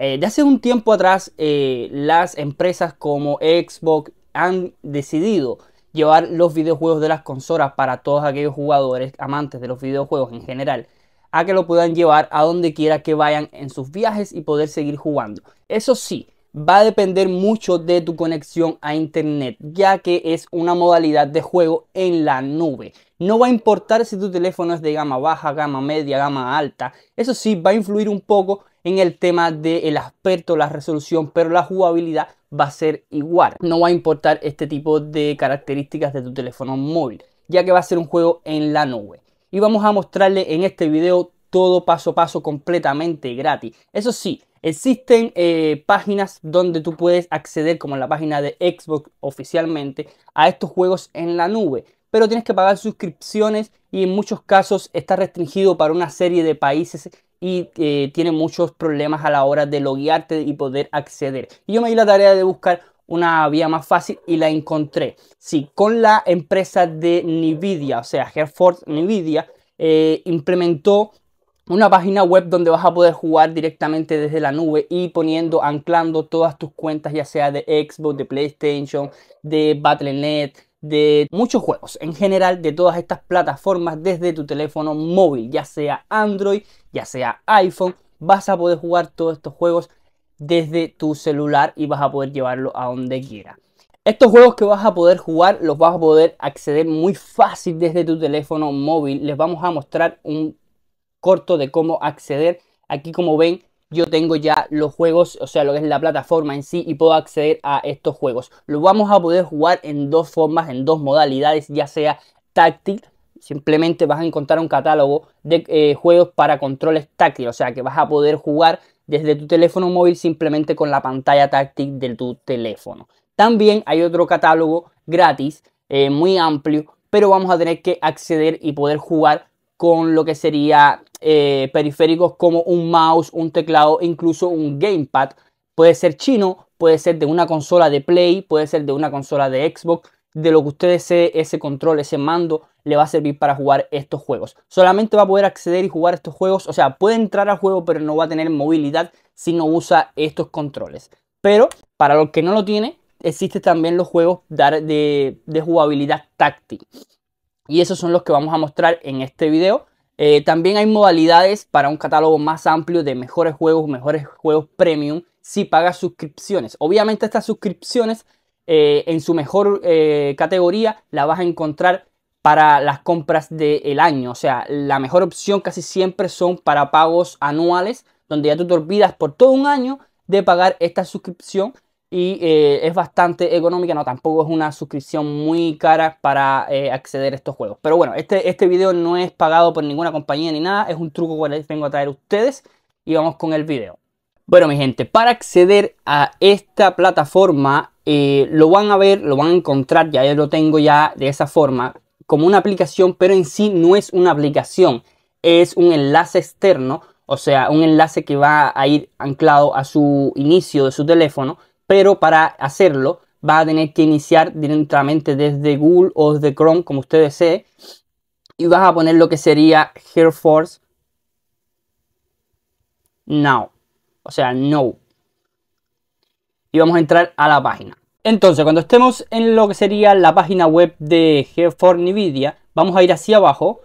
Eh, de hace un tiempo atrás, eh, las empresas como Xbox han decidido llevar los videojuegos de las consolas para todos aquellos jugadores amantes de los videojuegos en general a que lo puedan llevar a donde quiera que vayan en sus viajes y poder seguir jugando. Eso sí, va a depender mucho de tu conexión a internet, ya que es una modalidad de juego en la nube. No va a importar si tu teléfono es de gama baja, gama media, gama alta. Eso sí, va a influir un poco en el tema del aspecto, la resolución, pero la jugabilidad va a ser igual. No va a importar este tipo de características de tu teléfono móvil, ya que va a ser un juego en la nube. Y vamos a mostrarle en este video todo paso a paso completamente gratis. Eso sí, existen eh, páginas donde tú puedes acceder, como en la página de Xbox oficialmente, a estos juegos en la nube. Pero tienes que pagar suscripciones y en muchos casos está restringido para una serie de países y eh, tiene muchos problemas a la hora de loguearte y poder acceder. Y yo me di la tarea de buscar una vía más fácil y la encontré. Sí, con la empresa de Nvidia, o sea, Herford Nvidia, eh, implementó una página web donde vas a poder jugar directamente desde la nube y poniendo, anclando todas tus cuentas, ya sea de Xbox, de PlayStation, de Battle.net, de muchos juegos, en general de todas estas plataformas desde tu teléfono móvil, ya sea Android, ya sea iPhone, vas a poder jugar todos estos juegos desde tu celular y vas a poder llevarlo a donde quiera. Estos juegos que vas a poder jugar los vas a poder acceder muy fácil desde tu teléfono móvil. Les vamos a mostrar un corto de cómo acceder. Aquí como ven yo tengo ya los juegos, o sea, lo que es la plataforma en sí y puedo acceder a estos juegos. Los vamos a poder jugar en dos formas, en dos modalidades, ya sea táctil, simplemente vas a encontrar un catálogo de eh, juegos para controles táctil o sea, que vas a poder jugar desde tu teléfono móvil simplemente con la pantalla táctil de tu teléfono. También hay otro catálogo gratis, eh, muy amplio, pero vamos a tener que acceder y poder jugar con lo que sería eh, periféricos como un mouse, un teclado, incluso un gamepad. Puede ser chino, puede ser de una consola de Play, puede ser de una consola de Xbox. De lo que usted desee, ese control, ese mando, le va a servir para jugar estos juegos. Solamente va a poder acceder y jugar estos juegos. O sea, puede entrar al juego, pero no va a tener movilidad si no usa estos controles. Pero para los que no lo tiene, existen también los juegos de jugabilidad táctil. Y esos son los que vamos a mostrar en este video. Eh, también hay modalidades para un catálogo más amplio de mejores juegos, mejores juegos premium, si pagas suscripciones. Obviamente estas suscripciones eh, en su mejor eh, categoría la vas a encontrar para las compras del año. O sea, la mejor opción casi siempre son para pagos anuales, donde ya tú te olvidas por todo un año de pagar esta suscripción y eh, es bastante económica, no tampoco es una suscripción muy cara para eh, acceder a estos juegos. Pero bueno, este, este video no es pagado por ninguna compañía ni nada, es un truco que les vengo a traer a ustedes y vamos con el video. Bueno, mi gente, para acceder a esta plataforma eh, lo van a ver, lo van a encontrar, ya yo lo tengo ya de esa forma, como una aplicación, pero en sí no es una aplicación, es un enlace externo, o sea, un enlace que va a ir anclado a su inicio de su teléfono pero para hacerlo va a tener que iniciar directamente desde Google o desde Chrome, como usted desee, y vas a poner lo que sería Force Now, o sea, No. Y vamos a entrar a la página. Entonces, cuando estemos en lo que sería la página web de GeForce NVIDIA, vamos a ir hacia abajo.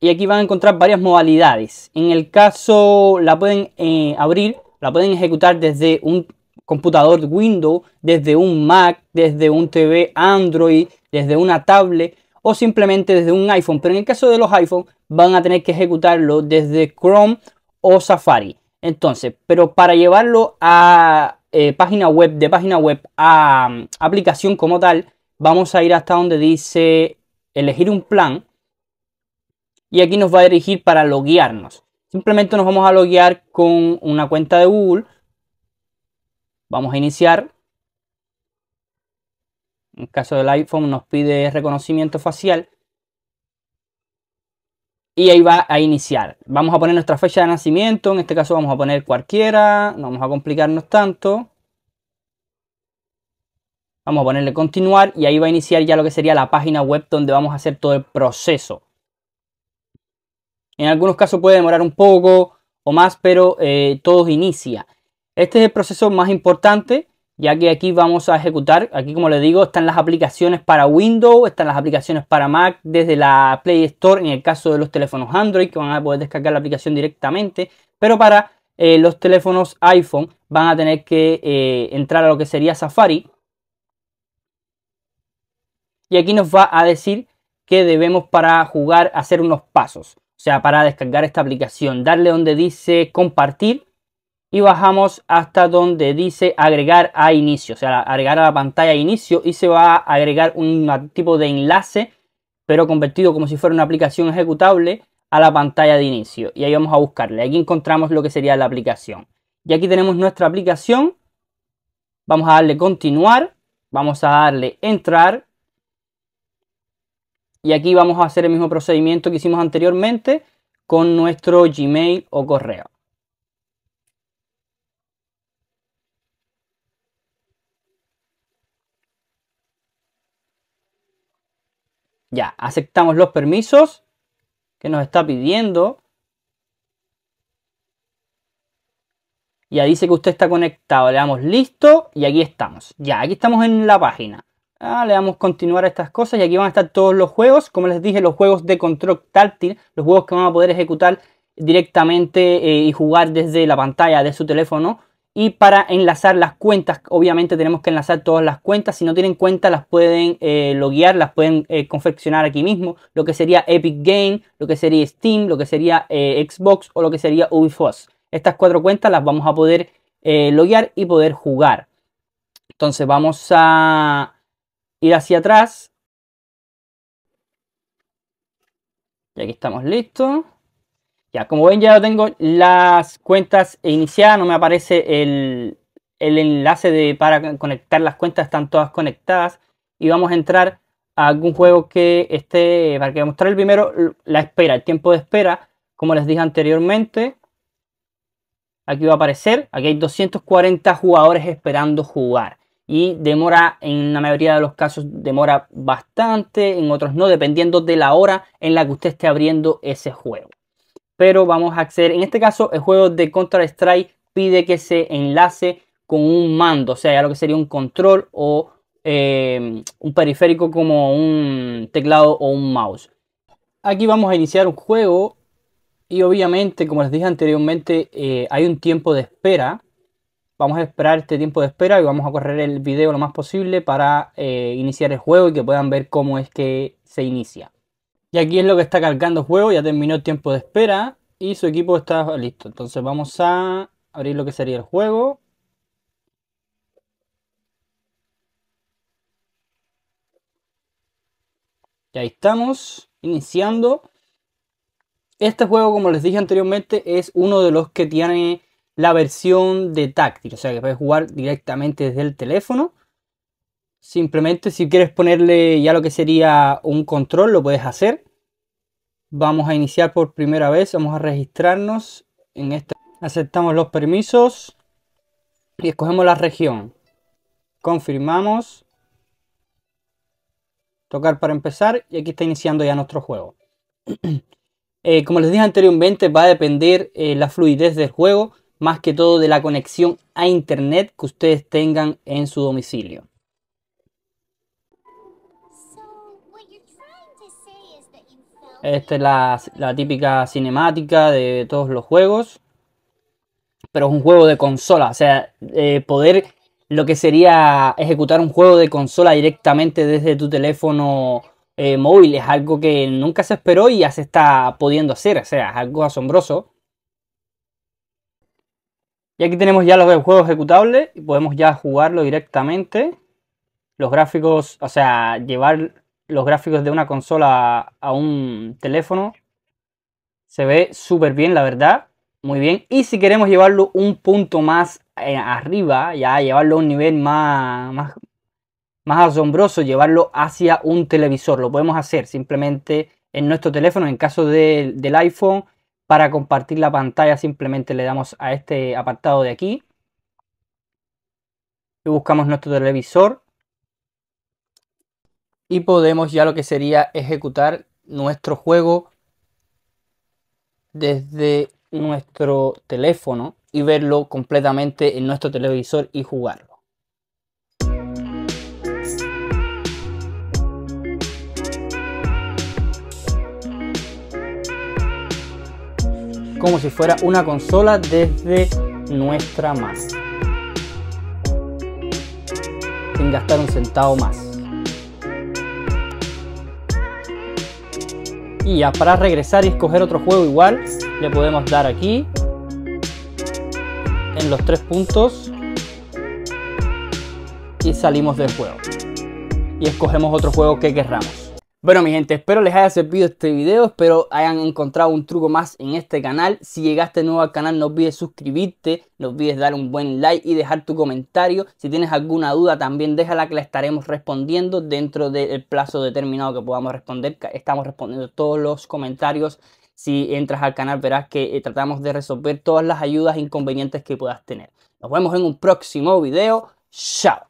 Y aquí van a encontrar varias modalidades. En el caso, la pueden eh, abrir la pueden ejecutar desde un computador Windows, desde un Mac, desde un TV Android, desde una tablet o simplemente desde un iPhone. Pero en el caso de los iPhones van a tener que ejecutarlo desde Chrome o Safari. Entonces, pero para llevarlo a eh, página web, de página web a mm, aplicación como tal, vamos a ir hasta donde dice elegir un plan. Y aquí nos va a dirigir para loguearnos. Simplemente nos vamos a loguear con una cuenta de Google. Vamos a iniciar. En el caso del iPhone nos pide reconocimiento facial. Y ahí va a iniciar. Vamos a poner nuestra fecha de nacimiento. En este caso vamos a poner cualquiera. No vamos a complicarnos tanto. Vamos a ponerle continuar y ahí va a iniciar ya lo que sería la página web donde vamos a hacer todo el proceso. En algunos casos puede demorar un poco o más, pero todos eh, todo inicia. Este es el proceso más importante, ya que aquí vamos a ejecutar, aquí como les digo, están las aplicaciones para Windows, están las aplicaciones para Mac, desde la Play Store en el caso de los teléfonos Android, que van a poder descargar la aplicación directamente, pero para eh, los teléfonos iPhone van a tener que eh, entrar a lo que sería Safari. Y aquí nos va a decir que debemos para jugar hacer unos pasos. O sea, para descargar esta aplicación, darle donde dice compartir y bajamos hasta donde dice agregar a inicio, o sea, agregar a la pantalla de inicio y se va a agregar un tipo de enlace, pero convertido como si fuera una aplicación ejecutable a la pantalla de inicio. Y ahí vamos a buscarle. Aquí encontramos lo que sería la aplicación. Y aquí tenemos nuestra aplicación. Vamos a darle continuar, vamos a darle entrar y aquí vamos a hacer el mismo procedimiento que hicimos anteriormente con nuestro Gmail o correo. Ya, aceptamos los permisos que nos está pidiendo. Ya dice que usted está conectado. Le damos listo y aquí estamos. Ya, aquí estamos en la página. Ah, le damos continuar a estas cosas y aquí van a estar todos los juegos. Como les dije, los juegos de control táctil, los juegos que van a poder ejecutar directamente eh, y jugar desde la pantalla de su teléfono. Y para enlazar las cuentas, obviamente tenemos que enlazar todas las cuentas. Si no tienen cuenta, las pueden eh, loguear, las pueden eh, confeccionar aquí mismo. Lo que sería Epic Game, lo que sería Steam, lo que sería eh, Xbox o lo que sería Ubisoft. Estas cuatro cuentas las vamos a poder loguear y poder jugar. Entonces vamos a ir hacia atrás. Y aquí estamos listos. Ya, como ven ya tengo las cuentas iniciadas, no me aparece el, el enlace de, para conectar las cuentas, están todas conectadas. Y vamos a entrar a algún juego que esté, para que mostrar el primero, la espera, el tiempo de espera, como les dije anteriormente. Aquí va a aparecer, aquí hay 240 jugadores esperando jugar y demora, en la mayoría de los casos, demora bastante, en otros no, dependiendo de la hora en la que usted esté abriendo ese juego. Pero vamos a acceder, en este caso, el juego de Counter-Strike pide que se enlace con un mando, o sea, ya lo que sería un control o eh, un periférico como un teclado o un mouse. Aquí vamos a iniciar un juego y obviamente, como les dije anteriormente, eh, hay un tiempo de espera Vamos a esperar este tiempo de espera y vamos a correr el video lo más posible para eh, iniciar el juego y que puedan ver cómo es que se inicia. Y aquí es lo que está cargando el juego, ya terminó el tiempo de espera y su equipo está listo. Entonces vamos a abrir lo que sería el juego. Y ahí estamos, iniciando. Este juego, como les dije anteriormente, es uno de los que tiene la versión de táctil, o sea que puedes jugar directamente desde el teléfono. Simplemente si quieres ponerle ya lo que sería un control, lo puedes hacer. Vamos a iniciar por primera vez, vamos a registrarnos en esta. Aceptamos los permisos y escogemos la región. Confirmamos. Tocar para empezar y aquí está iniciando ya nuestro juego. Eh, como les dije anteriormente, va a depender eh, la fluidez del juego más que todo de la conexión a Internet que ustedes tengan en su domicilio. Esta es la, típica cinemática de todos los juegos. Pero es un juego de consola. O sea, eh, poder lo que sería ejecutar un juego de consola directamente desde tu teléfono eh, móvil es algo que nunca se esperó y ya se está pudiendo hacer. O sea, es algo asombroso. Y aquí tenemos ya los juegos ejecutables y podemos ya jugarlo directamente. Los gráficos, o sea, llevar los gráficos de una consola a un teléfono se ve súper bien, la verdad. Muy bien. Y si queremos llevarlo un punto más eh, arriba, ya llevarlo a un nivel más, más, asombroso, llevarlo hacia un televisor. Lo podemos hacer simplemente en nuestro teléfono, en caso del iPhone, para compartir la pantalla simplemente le damos a este apartado de aquí. Y buscamos nuestro televisor. Y podemos ya lo que sería ejecutar nuestro juego desde nuestro teléfono y verlo completamente en nuestro televisor y jugarlo. como si fuera una consola desde nuestra masa Sin gastar un centavo más. Y ya para regresar y escoger otro juego igual, le podemos dar aquí en los tres puntos y salimos del juego. Y escogemos otro juego que querramos. Bueno mi gente, espero les haya servido este video, espero hayan encontrado un truco más en este canal. Si llegaste nuevo al canal no olvides suscribirte, no olvides dar un buen like y dejar tu comentario. Si tienes alguna duda también déjala que la estaremos respondiendo dentro del plazo determinado que podamos responder. Estamos respondiendo todos los comentarios. Si entras al canal verás que eh, tratamos de resolver todas las ayudas e inconvenientes que puedas tener. Nos vemos en un próximo video. Chao.